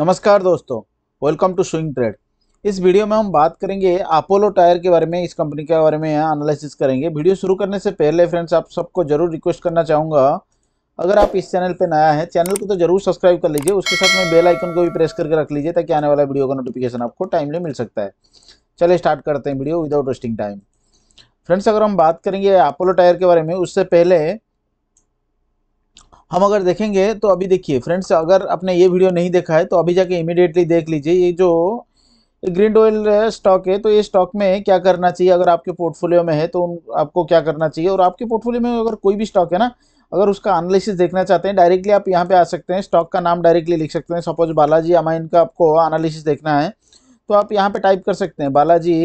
नमस्कार दोस्तों welcome to swing trade इस वीडियो में हम बात करेंगे अपोलो टायर के बारे में इस कंपनी के बारे में एनालिसिस करेंगे वीडियो शुरू करने से पहले फ्रेंड्स आप सबको जरूर रिक्वेस्ट करना चाहूँगा अगर आप इस चैनल पर नया है चैनल को तो जरूर सब्सक्राइब कर लीजिए उसके साथ में बेल आइकन को भी प्रेस करके रख लीजिए ताकि आने वाला वीडियो का नोटिफिकेशन आपको टाइमली मिल सकता है चले स्टार्ट करते हैं video without wasting time friends अगर हम बात करेंगे अपोलो टायर के बारे में उससे पहले हम अगर देखेंगे तो अभी देखिए फ्रेंड्स अगर आपने ये वीडियो नहीं देखा है तो अभी जाके इमिडिएटली देख लीजिए ये जो ग्रीन ऑयल स्टॉक है तो ये स्टॉक में क्या करना चाहिए अगर आपके पोर्टफोलियो में है तो उन आपको क्या करना चाहिए और आपके पोर्टफोलियो में अगर कोई भी स्टॉक है ना अगर उसका एनालिसिस देखना चाहते हैं डायरेक्टली आप यहाँ पे आ सकते हैं स्टॉक का नाम डायरेक्टली लिख सकते हैं सपोज बालाजी अमाइन का आपको एनालिसिस देखना है तो आप यहाँ पे टाइप कर सकते हैं Balaji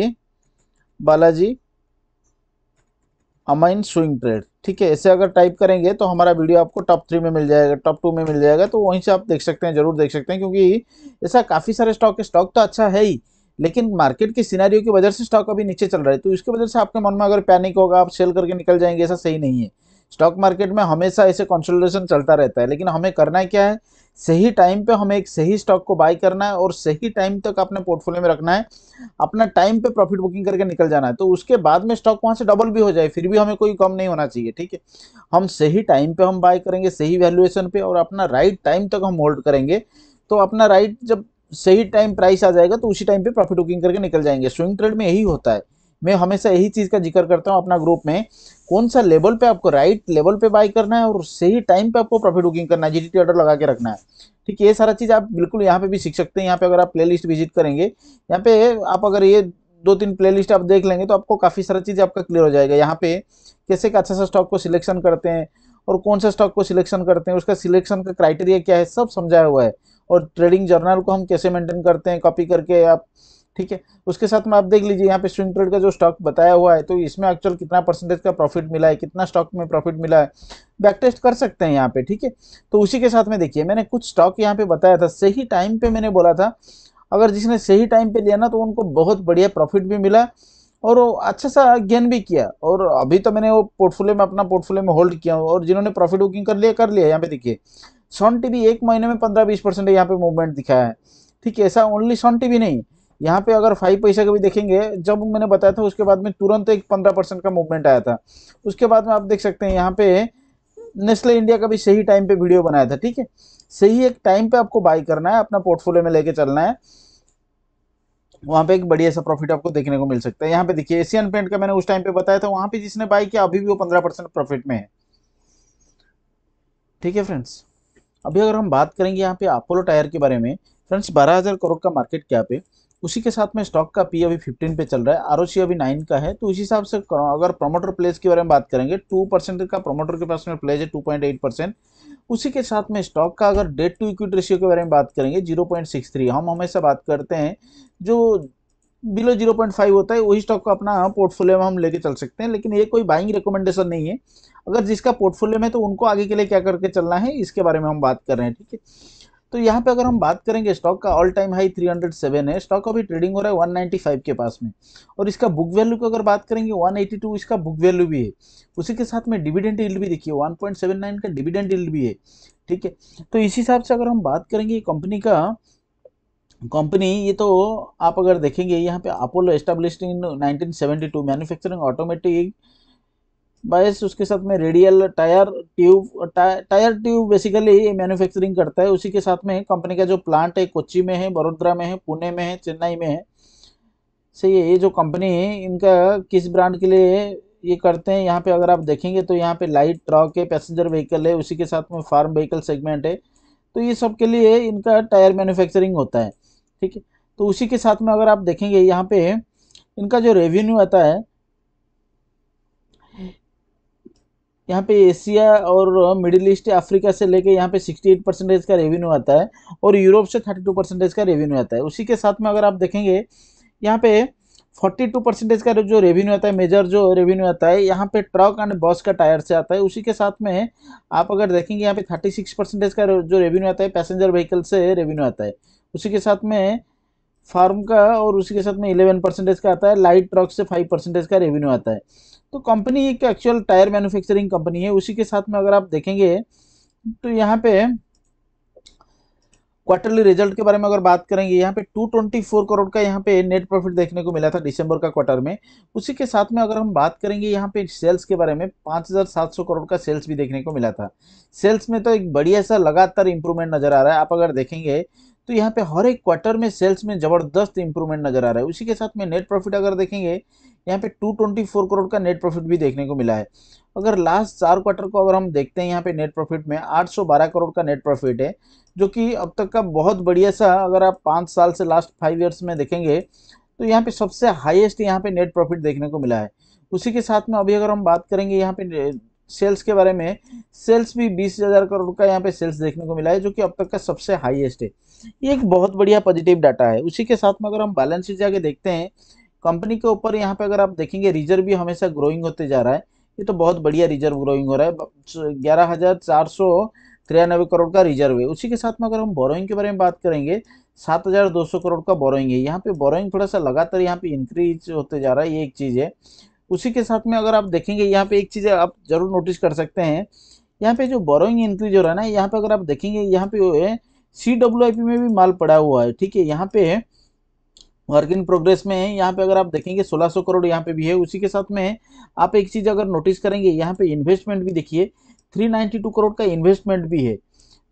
Balaji amine swing trade ठीक है ऐसे अगर टाइप करेंगे तो हमारा वीडियो आपको टॉप थ्री में मिल जाएगा टॉप टू में मिल जाएगा तो वहीं से आप देख सकते हैं जरूर देख सकते हैं क्योंकि ऐसा काफ़ी सारे स्टॉक है स्टॉक तो अच्छा है ही लेकिन मार्केट के सिनारियो की वजह से स्टॉक अभी नीचे चल रहा है तो इसकी वजह से आपके मन में अगर पैनिक होगा आप सेल करके निकल जाएंगे ऐसा सही नहीं है स्टॉक मार्केट में हमेशा ऐसे कंसोलिडेशन चलता रहता है लेकिन हमें करना है क्या है सही टाइम पे हमें एक सही स्टॉक को बाय करना है और सही टाइम तक अपने पोर्टफोलियो में रखना है अपना टाइम पे प्रॉफिट बुकिंग करके निकल जाना है तो उसके बाद में स्टॉक वहाँ से डबल भी हो जाए फिर भी हमें कोई कम नहीं होना चाहिए ठीक है हम सही टाइम पे हम बाय करेंगे सही वैल्यूएशन पे और अपना राइट टाइम तक हम होल्ड करेंगे तो अपना राइट जब सही टाइम प्राइस आ जाएगा तो उसी टाइम पे प्रॉफिट बुकिंग करके निकल जाएंगे स्विंग ट्रेड में यही होता है मैं हमेशा यही चीज़ का जिक्र करता हूँ अपना ग्रुप में कौन सा लेवल पे आपको राइट लेवल पे बाई करना है और सही टाइम पे आपको प्रॉफिट बुकिंग करना है जी ऑर्डर लगा के रखना है ठीक है ये सारा चीज़ आप बिल्कुल यहाँ पे भी सीख सकते हैं यहाँ पे अगर आप प्लेलिस्ट विजिट करेंगे यहाँ पे आप अगर ये दो तीन प्ले आप देख लेंगे तो आपको काफ़ी सारा चीज़ आपका क्लियर हो जाएगा यहाँ पे कैसे अच्छा सा स्टॉक को सिलेक्शन करते हैं और कौन सा स्टॉक को सिलेक्शन करते हैं उसका सिलेक्शन का क्राइटेरिया क्या है सब समझाया हुआ है और ट्रेडिंग जर्नल को हम कैसे मेंटेन करते हैं कॉपी करके आप ठीक है उसके साथ में आप देख लीजिए यहाँ पे स्विंग ट्रेड का जो स्टॉक बताया हुआ है तो इसमें एक्चुअल कितना परसेंटेज का प्रॉफिट मिला है कितना स्टॉक में प्रॉफिट मिला है बैक टेस्ट कर सकते हैं यहाँ पे ठीक है तो उसी के साथ में देखिए मैंने कुछ स्टॉक यहाँ पे बताया था सही टाइम पे मैंने बोला था अगर जिसने सही टाइम पे लिया ना तो उनको बहुत बढ़िया प्रॉफिट भी मिला और वो अच्छा सा गेन भी किया और अभी तो मैंने वो पोर्टफोलियो में अपना पोर्टफोलियो में होल्ड किया और जिन्होंने प्रॉफिट बुकिंग कर लिया कर लिया यहाँ पे देखिए सोन भी एक महीने में पंद्रह बीस परसेंट यहाँ पे मूवमेंट दिखाया है ठीक है ऐसा ओनली सोन भी नहीं यहाँ पे अगर फाइव पैसे का भी देखेंगे जब मैंने बताया था उसके बाद में तुरंत एक पंद्रह परसेंट का मूवमेंट आया था उसके बाद में आप देख सकते हैं यहाँ पे नेस्ले इंडिया का भी सही टाइम पे वीडियो बनाया था ठीक है सही एक टाइम पे आपको बाई करना है अपना पोर्टफोलियो में लेके चलना है वहाँ पे एक बढ़िया सा प्रॉफिट आपको देखने को मिल सकता है यहाँ पे देखिए एशियन पेंट का मैंने उस टाइम पे बताया था वहाँ पे जिसने बाई किया अभी भी वो पंद्रह परसेंट प्रॉफिट में है ठीक है फ्रेंड्स अभी अगर हम बात करेंगे यहाँ पे अपोलो टायर के बारे में फ्रेंड्स बारह हज़ार करोड़ का मार्केट क्या है उसी के साथ में स्टॉक का पी अभी फिफ्टीन पे चल रहा है आर अभी नाइन का है तो उसी हिसाब से अगर प्रोमोटर प्लेस के बारे में बात करेंगे टू परसेंट का प्रोमोटर के पास में प्लेज है एट परसेंट उसी के साथ में स्टॉक का अगर डेट टू इक्विट रेशियो के बारे में बात करेंगे जीरो पॉइंट सिक्स थ्री हम हमेशा बात करते हैं जो बिलो जीरो पॉइंट फाइव होता है वही स्टॉक को अपना पोर्टफोलियो में हम लेके चल सकते हैं लेकिन ये कोई बाइंग रिकमेंडेशन नहीं है अगर जिसका पोर्टफोलियो में तो उनको आगे के लिए क्या करके चलना है इसके बारे में हम बात कर रहे हैं ठीक है तो यहाँ पे अगर हम बात करेंगे स्टॉक का ऑल टाइम हाई 307 है स्टॉक अभी ट्रेडिंग हो रहा है 195 के पास में और इसका बुक वैल्यू की अगर बात करेंगे 182 इसका बुक वैल्यू भी है उसी के साथ में डिविडेंड इल्ड भी देखिए 1.79 का डिविडेंड यील्ड भी है ठीक है तो इस हिसाब से अगर हम बात करेंगे कंपनी का कंपनी ये तो आप अगर देखेंगे यहाँ पे Apollo establish in 1972 manufacturing automatic bias उसके साथ में radial tyre tube tyre tube basically manufacturing करता है उसी के साथ में कंपनी का जो प्लांट है कोच्चि में है बड़ोदरा में है पुणे में है चेन्नई में है सही है ये जो कंपनी है इनका किस ब्रांड के लिए ये करते हैं यहाँ पे अगर आप देखेंगे तो यहाँ पे लाइट ट्रक है पैसेंजर व्हीकल है उसी के साथ में फार्म व्हीकल सेगमेंट है तो ये सब के लिए इनका टायर मैन्युफैक्चरिंग होता है ठीक है तो उसी के साथ में अगर आप देखेंगे यहाँ पे इनका जो रेवेन्यू आता है यहाँ पे एशिया और मिडिल ईस्ट अफ्रीका से लेके यहाँ पे 68 परसेंटेज का रेवेन्यू आता है और यूरोप से 32 परसेंटेज का रेवेन्यू आता है उसी के साथ में अगर आप देखेंगे यहाँ पे 42 परसेंटेज का जो रेवेन्यू आता है मेजर जो रेवेन्यू आता है यहाँ पे ट्रक एंड बस का टायर से आता है उसी के साथ में आप अगर देखेंगे यहाँ पे थर्टी परसेंटेज का जो रेवेन्यू आता है पैसेंजर व्हीकल से रेवेन्यू आता है उसी के साथ में फार्म का और उसी के साथ में इलेवन परसेंटेज का आता है लाइट ट्रक से फाइव परसेंटेज का रेवेन्यू आता है तो कंपनी एक एक्चुअल टायर मैन्युफैक्चरिंग कंपनी है उसी के साथ में अगर आप देखेंगे तो यहाँ पे क्वार्टरली रिजल्ट के बारे में अगर बात करेंगे यहाँ पे 224 करोड़ का यहाँ पे नेट प्रॉफिट देखने को मिला था दिसंबर का क्वार्टर में उसी के साथ में अगर हम बात करेंगे यहाँ पे सेल्स के बारे में 5,700 करोड़ का सेल्स भी देखने को मिला था सेल्स में तो एक बढ़िया सा लगातार इंप्रूवमेंट नज़र आ रहा है आप अगर देखेंगे तो यहाँ पे हर एक क्वार्टर में सेल्स में ज़बरदस्त इंप्रूवमेंट नज़र आ रहा है उसी के साथ में नेट प्रॉफिट अगर देखेंगे यहाँ पे 224 करोड़ का नेट प्रॉफिट भी देखने को मिला है अगर लास्ट चार क्वार्टर को अगर हम देखते हैं यहाँ पे नेट प्रॉफिट में 812 करोड़ का नेट प्रॉफिट है जो कि अब तक का बहुत बढ़िया सा अगर आप पाँच साल से लास्ट फाइव ईयर्स में देखेंगे तो यहाँ पे सबसे हाईएस्ट यहाँ पे नेट प्रॉफिट देखने को मिला है उसी के साथ में अभी अगर हम बात करेंगे यहाँ पे सेल्स के बारे में सेल्स भी बीस हज़ार करोड़ का यहाँ पे सेल्स देखने को मिला है जो कि अब तक का सबसे हाईएस्ट है ये एक बहुत बढ़िया पॉजिटिव डाटा है उसी के साथ में अगर हम बैलेंस शीट जाके देखते हैं कंपनी के ऊपर यहाँ पे अगर आप देखेंगे रिजर्व भी हमेशा ग्रोइंग होते जा रहा है ये तो बहुत बढ़िया रिजर्व ग्रोइंग हो रहा है ग्यारह हज़ार चार सौ तिरानबे करोड़ का रिजर्व है उसी के साथ में अगर हम बोरोइंग के बारे में बात करेंगे सात हज़ार दो सौ करोड़ का बोरोइंग है यहाँ पे बोरोइंग थोड़ा सा लगातार यहाँ पे इंक्रीज होते जा रहा है ये एक चीज़ है उसी के साथ में अगर आप देखेंगे यहाँ पे एक चीज़ आप जरूर नोटिस कर सकते हैं यहाँ पे जो बोरोइंग इंक्रीज हो रहा है ना यहाँ पे अगर आप देखेंगे यहाँ पे जो है सी डब्ल्यू आई पी में भी माल पड़ा हुआ है ठीक है यहाँ पे वर्क इन प्रोग्रेस में है यहाँ पे अगर आप देखेंगे 1600 करोड़ यहाँ पे भी है उसी के साथ में आप एक चीज़ अगर नोटिस करेंगे यहाँ पे इन्वेस्टमेंट भी देखिए 392 करोड़ का इन्वेस्टमेंट भी है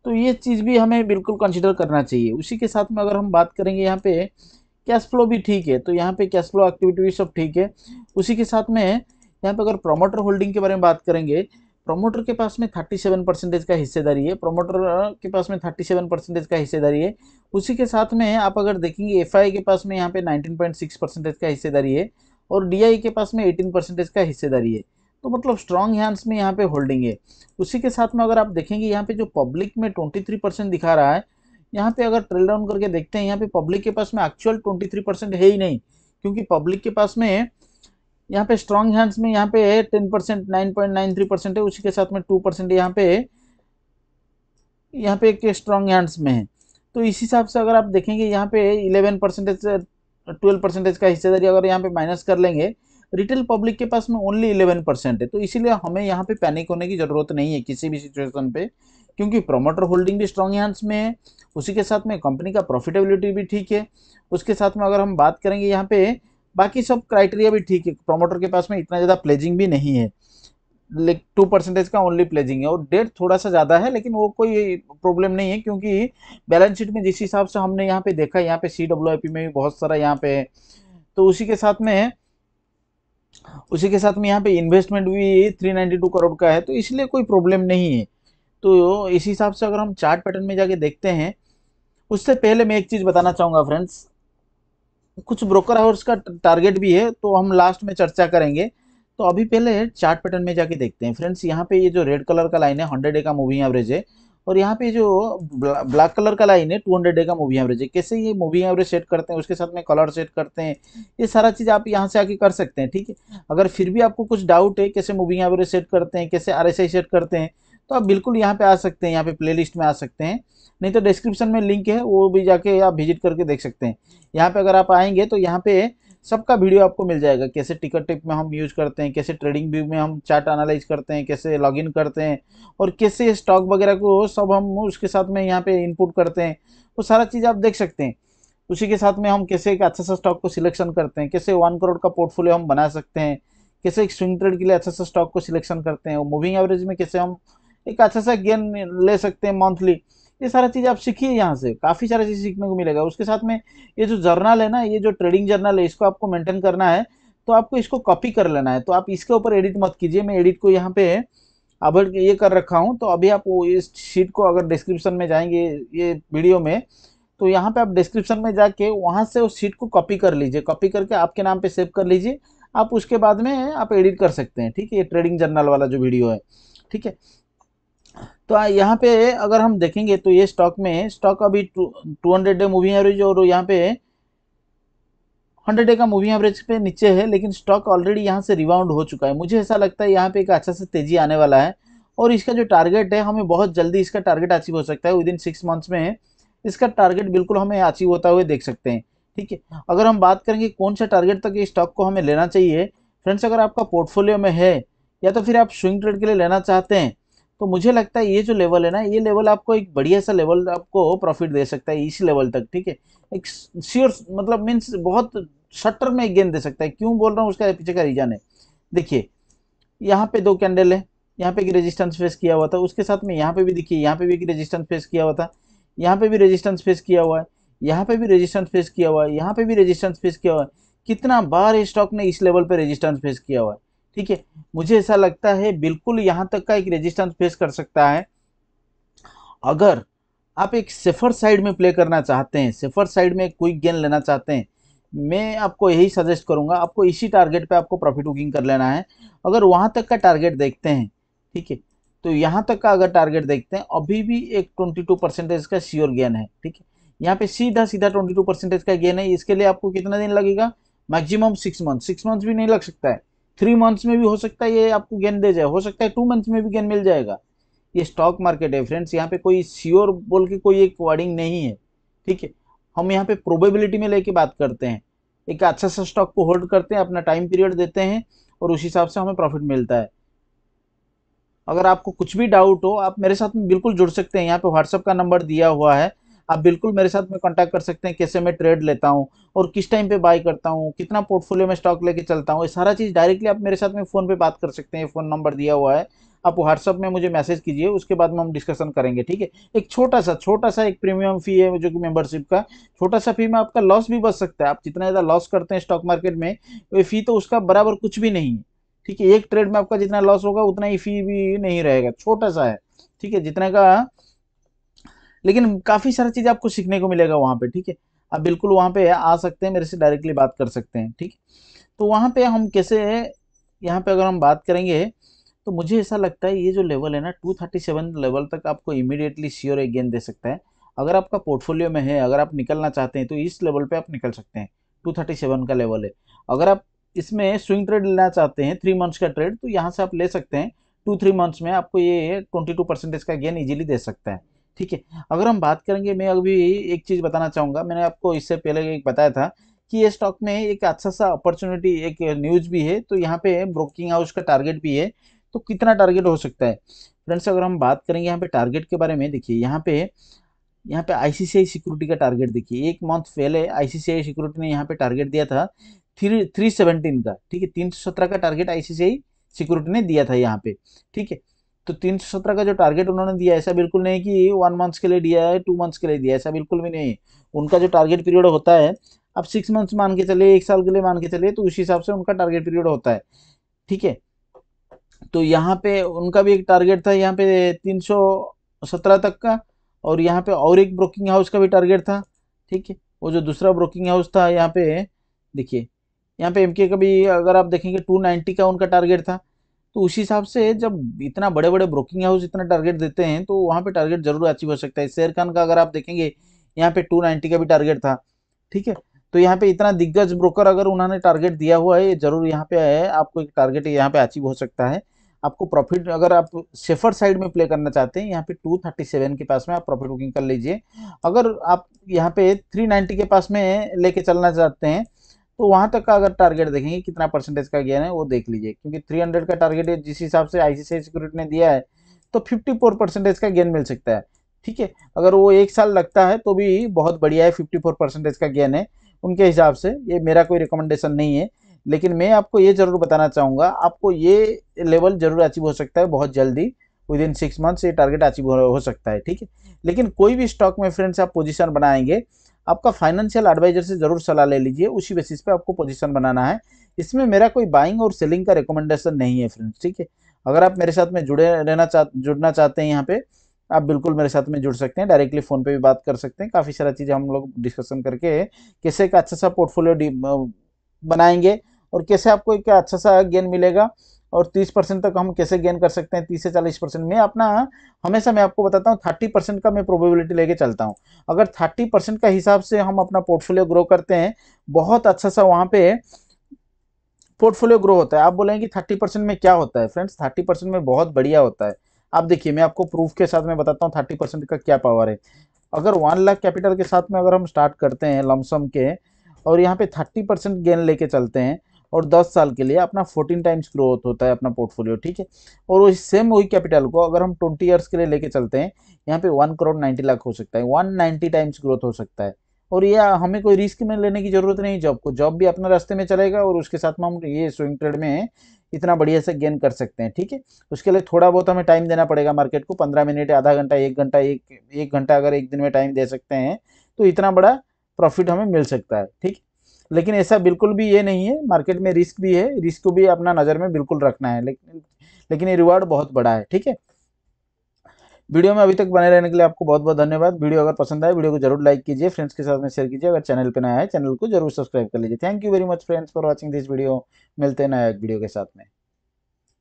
तो ये चीज़ भी हमें बिल्कुल कंसिडर करना चाहिए उसी के साथ में अगर हम बात करेंगे यहाँ पे कैश फ्लो भी ठीक है तो यहाँ पे कैश फ्लो एक्टिविटी भी सब ठीक है उसी के साथ में यहाँ पे अगर प्रोमोटर होल्डिंग के बारे में बात करेंगे प्रोमोटर के पास में 37 परसेंटेज का हिस्सेदारी है प्रोमोटर के पास में 37 परसेंटेज का हिस्सेदारी है उसी के साथ में आप अगर देखेंगे एफ के पास में यहाँ पे 19.6 परसेंटेज का हिस्सेदारी है और डी के पास में 18 परसेंटेज का हिस्सेदारी है तो मतलब स्ट्रॉन्ग हैंड्स में यहाँ पे होल्डिंग है उसी के साथ में अगर आप देखेंगे यहाँ पे जो पब्लिक में ट्वेंटी परसेंट दिखा रहा है यहाँ पे अगर ट्रेल डाउन करके देखते हैं यहाँ पे पब्लिक के पास में एक्चुअल ट्वेंटी थ्री परसेंट है ही नहीं क्योंकि पब्लिक के पास में यहाँ पे स्ट्रॉन्ग हैंड्स में यहाँ पे है ten percent nine point nine three percent है उसी के साथ में टू परसेंट यहाँ पे यहाँ पे एक स्ट्रॉन्ग हैंड्स में है तो इस हिसाब से अगर आप देखेंगे यहाँ पे इलेवन परसेंटेज ट्वेल्व परसेंटेज का हिस्सेदारी अगर यहाँ पे माइनस कर लेंगे रिटेल पब्लिक के पास में ओनली इलेवन परसेंट है तो इसीलिए हमें यहाँ पे पैनिक होने की ज़रूरत नहीं है किसी भी सिचुएशन पे क्योंकि प्रोमोटर होल्डिंग भी स्ट्रॉन्ग हैंड्स में है उसी के साथ में कंपनी का प्रॉफिटेबिलिटी भी ठीक है उसके साथ में अगर हम बात करेंगे यहाँ पे बाकी सब क्राइटेरिया भी ठीक है प्रोमोटर के पास में इतना ज़्यादा प्लेजिंग भी नहीं है लेकिन टू परसेंटेज का ओनली प्लेजिंग है और डेट थोड़ा सा ज़्यादा है लेकिन वो कोई प्रॉब्लम नहीं है क्योंकि बैलेंस शीट में जिस हिसाब से हमने यहाँ पे देखा यहाँ पे सी डब्ल्यू आई पी में भी बहुत सारा यहाँ पे तो उसी के साथ में उसी के साथ में यहाँ पे इन्वेस्टमेंट भी 392 करोड़ का है तो इसलिए कोई प्रॉब्लम नहीं है तो इस हिसाब से अगर हम चार्ट पैटर्न में जाके देखते हैं उससे पहले मैं एक चीज़ बताना चाहूँगा फ्रेंड्स कुछ ब्रोकर हाउस का टारगेट भी है तो हम लास्ट में चर्चा करेंगे तो अभी पहले चार्ट पैटर्न में जाके देखते हैं फ्रेंड्स यहाँ पे ये जो रेड कलर का लाइन है हंड्रेड ए का मूविंग एवरेज है और यहाँ पे जो ब्ला, ब्लैक कलर का लाइन है टू हंड्रेड डे का मूवी एवरेज है कैसे ये मूवी एवरेज सेट करते हैं उसके साथ में कलर सेट करते हैं ये सारा चीज़ आप यहाँ से आके कर सकते हैं ठीक है अगर फिर भी आपको कुछ डाउट है कैसे मूवी एवरेज सेट करते हैं कैसे आर सेट करते हैं तो आप बिल्कुल यहाँ पे आ सकते हैं यहाँ पे प्लेलिस्ट में आ सकते हैं नहीं तो डिस्क्रिप्शन में लिंक है वो भी जाके आप विजिट करके देख सकते हैं यहाँ पे अगर आप आएंगे तो यहाँ पे सबका वीडियो आपको मिल जाएगा कैसे टिकट टिप में हम यूज करते हैं कैसे ट्रेडिंग व्यू में हम चार्ट एनालाइज करते हैं कैसे लॉगिन करते हैं और कैसे स्टॉक वगैरह को सब हम उसके साथ में यहाँ पे इनपुट करते हैं वो सारा चीज़ आप देख सकते हैं उसी के साथ में हम कैसे एक अच्छा सा स्टॉक को सिलेक्शन करते हैं कैसे वन करोड़ का पोर्टफोलियो हम बना सकते हैं कैसे एक स्विंग ट्रेड के लिए अच्छा सा स्टॉक को सिलेक्शन करते हैं मूविंग एवरेज में कैसे हम एक अच्छा सा गेन ले सकते हैं मंथली ये सारा चीज़ आप सीखिए यहाँ से काफ़ी सारा चीज़ सीखने को मिलेगा उसके साथ में ये जो जर्नल है ना ये जो ट्रेडिंग जर्नल है इसको आपको मेंटेन करना है तो आपको इसको कॉपी कर लेना है तो आप इसके ऊपर एडिट मत कीजिए मैं एडिट को यहाँ पे अब ये कर रखा हूँ तो अभी आप इस शीट को अगर डिस्क्रिप्शन में जाएंगे ये वीडियो में तो यहाँ पे आप डिस्क्रिप्शन में जाके वहाँ से उस शीट को कॉपी कर लीजिए कॉपी करके आपके नाम पे सेव कर लीजिए आप उसके बाद में आप एडिट कर सकते हैं ठीक है ये ट्रेडिंग जर्नल वाला जो वीडियो है ठीक है तो यहाँ पे अगर हम देखेंगे तो ये स्टॉक में स्टॉक अभी two hundred day moving average और यहाँ पे हंड्रेड डे का मूविंग एवरेज पे नीचे है लेकिन स्टॉक ऑलरेडी यहाँ से रिबाउंड हो चुका है मुझे ऐसा लगता है यहाँ पे एक अच्छा से तेजी आने वाला है और इसका जो टारगेट है हमें बहुत जल्दी इसका टारगेट अचीव हो सकता है विद इन सिक्स मंथ्स में इसका टारगेट बिल्कुल हमें अचीव होता हुए देख सकते हैं ठीक है अगर हम बात करेंगे कौन सा टारगेट तक ये स्टॉक को हमें लेना चाहिए फ्रेंड्स अगर आपका पोर्टफोलियो में है या तो फिर आप स्विंग ट्रेड के लिए लेना चाहते हैं तो मुझे लगता है ये जो लेवल है ना ये लेवल आपको एक बढ़िया सा लेवल आपको प्रॉफिट दे सकता है इसी लेवल तक ठीक है एक श्योर मतलब मीन्स बहुत शटर में एक गेंद दे सकता है क्यों बोल रहा हूँ उसका पीछे का रीजन है देखिए यहाँ पे दो कैंडल है यहाँ पे एक रेजिस्टेंस फेस किया हुआ था उसके साथ में यहाँ पे भी देखिए यहाँ पे भी एक रेजिस्टेंस फेस किया हुआ था यहाँ पे भी रेजिस्टेंस फेस किया हुआ है यहाँ पे भी रेजिस्टेंस फेस किया हुआ है यहाँ पे भी रेजिस्टेंस फेस किया हुआ है कितना बार स्टॉक ने इस लेवल पे रेजिस्टेंस फेस किया हुआ है ठीक है मुझे ऐसा लगता है बिल्कुल यहाँ तक का एक रेजिस्टेंस फेस कर सकता है अगर आप एक सेफर साइड में प्ले करना चाहते हैं सेफर साइड में क्विक गेन लेना चाहते हैं मैं आपको यही सजेस्ट करूंगा आपको इसी टारगेट पे आपको प्रॉफिट बुकिंग कर लेना है अगर वहाँ तक का टारगेट देखते हैं ठीक है तो यहाँ तक का अगर टारगेट देखते हैं अभी भी एक ट्वेंटी टू परसेंटेज का श्योर गेन है ठीक है यहाँ पे सीधा सीधा ट्वेंटी टू परसेंटेज का गेन है इसके लिए आपको कितना दिन लगेगा maximum six month six month भी नहीं लग सकता है थ्री मंथ्स में भी हो सकता है ये आपको गेन दे जाए हो सकता है टू मंथ्स में भी गेन मिल जाएगा ये स्टॉक मार्केट है फ्रेंड्स यहाँ पे कोई श्योर बोल के कोई एक वर्डिंग नहीं है ठीक है हम यहाँ पे प्रोबेबिलिटी में लेके बात करते हैं एक अच्छा सा स्टॉक को होल्ड करते हैं अपना टाइम पीरियड देते हैं और उस हिसाब से हमें प्रॉफिट मिलता है अगर आपको कुछ भी डाउट हो आप मेरे साथ में बिल्कुल जुड़ सकते हैं यहाँ पे व्हाट्सअप का नंबर दिया हुआ है आप बिल्कुल मेरे साथ में कांटेक्ट कर सकते हैं कैसे मैं ट्रेड लेता हूँ और किस टाइम पे बाय करता हूँ कितना पोर्टफोलियो में स्टॉक लेके चलता हूँ ये सारा चीज़ डायरेक्टली आप मेरे साथ में फ़ोन पे बात कर सकते हैं फ़ोन नंबर दिया हुआ है आप व्हाट्सअप में मुझे मैसेज कीजिए उसके बाद में हम डिस्कशन करेंगे ठीक है एक छोटा सा छोटा सा एक प्रीमियम फी है जो कि मेंबरशिप का छोटा सा फी में आपका लॉस भी बच सकता है आप जितना ज़्यादा लॉस करते हैं स्टॉक मार्केट में वो फी तो उसका बराबर कुछ भी नहीं है ठीक है एक ट्रेड में आपका जितना लॉस होगा उतना ही फी भी नहीं रहेगा छोटा सा है ठीक है जितने का लेकिन काफ़ी सारी चीज़ आपको सीखने को मिलेगा वहाँ पे ठीक है आप बिल्कुल वहाँ पे आ सकते हैं मेरे से डायरेक्टली बात कर सकते हैं ठीक तो वहाँ पे हम कैसे यहाँ पे अगर हम बात करेंगे तो मुझे ऐसा लगता है ये जो लेवल है ना 237 लेवल तक आपको इमिडिएटली श्योर एक गेंद दे सकता है अगर आपका पोर्टफोलियो में है अगर आप निकलना चाहते हैं तो इस लेवल पे आप निकल सकते हैं 237 का लेवल है अगर आप इसमें स्विंग ट्रेड लेना चाहते हैं थ्री मंथ्स का ट्रेड तो यहाँ से आप ले सकते हैं टू थ्री मंथ्स में आपको ये ट्वेंटी टू परसेंटेज का गेन ईजिली दे सकता है ठीक है अगर हम बात करेंगे मैं अभी एक चीज़ बताना चाहूँगा मैंने आपको इससे पहले एक बताया था कि ये स्टॉक में एक अच्छा सा अपॉर्चुनिटी एक न्यूज भी है तो यहाँ पे ब्रोकिंग हाउस का टारगेट भी है तो कितना टारगेट हो सकता है फ्रेंड्स अगर हम बात करेंगे यहाँ पे टारगेट के बारे में देखिए यहाँ पे यहाँ पे आईसीसीआई सिक्योरिटी का टारगेट देखिए एक मंथ पहले आईसीसीआई सिक्योरिटी ने यहाँ पे टारगेट दिया था थ्री थ्री सेवनटीन का ठीक है तीन सौ सत्रह का टारगेट आईसीसीआई सिक्योरिटी ने दिया था यहाँ पे ठीक है तो तीन सौ सत्रह का जो टारगेट उन्होंने दिया ऐसा बिल्कुल नहीं कि वन मंथ्स के लिए दिया है टू मंथ्स के लिए दिया ऐसा बिल्कुल भी नहीं उनका जो टारगेट पीरियड होता है आप सिक्स मंथ्स मान के चलिए एक साल के लिए मान के चलिए तो उस हिसाब से उनका टारगेट पीरियड होता है ठीक है तो यहाँ पे उनका भी एक टारगेट था यहाँ पे तीन सौ सत्रह तक का और यहाँ पे और एक ब्रोकिंग हाउस का भी टारगेट था ठीक है वो जो दूसरा ब्रोकिंग हाउस था यहाँ पे देखिए यहाँ पे एम का भी अगर आप देखेंगे टू नाइन्टी का उनका टारगेट था तो उसी हिसाब से जब इतना बड़े बड़े ब्रोकिंग हाउस इतना टारगेट देते हैं तो वहाँ पे टारगेट जरूर अचीव हो सकता है शेयर खान का अगर आप देखेंगे यहाँ पे 290 का भी टारगेट था ठीक है तो यहाँ पे इतना दिग्गज ब्रोकर अगर उन्होंने टारगेट दिया हुआ है जरूर यहाँ पे है आपको एक टारगेट यहाँ पे अचीव हो सकता है आपको प्रॉफिट अगर आप सेफर साइड में प्ले करना चाहते हैं यहाँ पे 237 के पास में आप प्रॉफिट बुकिंग कर लीजिए अगर आप यहाँ पे 390 के पास में लेके चलना चाहते हैं तो वहाँ तक का अगर टारगेट देखेंगे कितना परसेंटेज का गेन है वो देख लीजिए क्योंकि 300 का टारगेट जिस हिसाब से आईसीआई सिक्योरिटी ने दिया है तो 54 परसेंटेज का गेन मिल सकता है ठीक है अगर वो एक साल लगता है तो भी बहुत बढ़िया है 54 परसेंटेज का गेन है उनके हिसाब से ये मेरा कोई रिकमेंडेशन नहीं है लेकिन मैं आपको ये ज़रूर बताना चाहूँगा आपको ये लेवल ज़रूर अचीव हो सकता है बहुत जल्दी विद इन सिक्स मंथ्स ये टारगेट अचीव हो सकता है ठीक है लेकिन कोई भी स्टॉक में फ्रेंड्स आप पोजिशन बनाएंगे आपका फाइनेंशियल एडवाइजर से जरूर सलाह ले लीजिए उसी बेसिस पे आपको पोजीशन बनाना है इसमें मेरा कोई बाइंग और सेलिंग का रिकमेंडेशन नहीं है फ्रेंड्स ठीक है अगर आप मेरे साथ में जुड़े रहना चाह जुड़ना चाहते हैं यहाँ पे आप बिल्कुल मेरे साथ में जुड़ सकते हैं डायरेक्टली फ़ोन पे भी बात कर सकते हैं काफ़ी सारा चीज़ें हम लोग डिस्कशन करके कैसे एक अच्छा सा पोर्टफोलियो बनाएंगे और कैसे आपको एक अच्छा सा गेन मिलेगा और तीस परसेंट तक हम कैसे गेन कर सकते हैं तीस से चालीस परसेंट में अपना हमेशा मैं आपको बताता हूँ थर्टी परसेंट का मैं प्रोबेबिलिटी लेके चलता हूँ अगर थर्टी परसेंट का हिसाब से हम अपना पोर्टफोलियो ग्रो करते हैं बहुत अच्छा सा वहाँ पे पोर्टफोलियो ग्रो होता है आप बोलेंगे कि थर्टी परसेंट में क्या होता है फ्रेंड्स थर्टी परसेंट में बहुत बढ़िया होता है आप देखिए मैं आपको प्रूफ के साथ में बताता हूँ थर्टी परसेंट का क्या पावर है अगर वन लाख कैपिटल के साथ में अगर हम स्टार्ट करते हैं लमसम के और यहाँ पे थर्टी परसेंट गेन लेके चलते हैं और 10 साल के लिए अपना 14 टाइम्स ग्रोथ होता है अपना पोर्टफोलियो ठीक है और वही सेम वही कैपिटल को अगर हम 20 इयर्स के लिए लेके चलते हैं यहाँ पे 1 करोड़ 90 लाख हो सकता है 190 टाइम्स ग्रोथ हो सकता है और ये हमें कोई रिस्क में लेने की जरूरत नहीं जॉब को जॉब भी अपने रास्ते में चलेगा और उसके साथ में हम ये स्विंग ट्रेड में इतना बढ़िया से गेन कर सकते हैं ठीक है उसके लिए थोड़ा बहुत हमें टाइम देना पड़ेगा मार्केट को पंद्रह मिनट आधा घंटा एक घंटा एक एक घंटा अगर एक दिन में टाइम दे सकते हैं तो इतना बड़ा प्रॉफिट हमें मिल सकता है ठीक है लेकिन ऐसा बिल्कुल भी ये नहीं है मार्केट में रिस्क भी है रिस्क को भी अपना नज़र में बिल्कुल रखना है लेकिन लेकिन ये रिवार्ड बहुत बड़ा है ठीक है वीडियो में अभी तक बने रहने के लिए आपको बहुत बहुत धन्यवाद वीडियो अगर पसंद आए वीडियो को जरूर लाइक कीजिए फ्रेंड्स के साथ में शेयर कीजिए अगर चैनल पर नया है चैनल को जरूर सब्सक्राइब कर लीजिए thank you very much friends for watching this video मिलते हैं नया वीडियो के साथ में